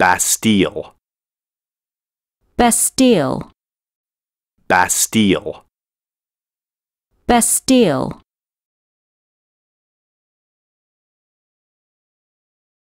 Bastille. Bastille. Bastille. Bastille.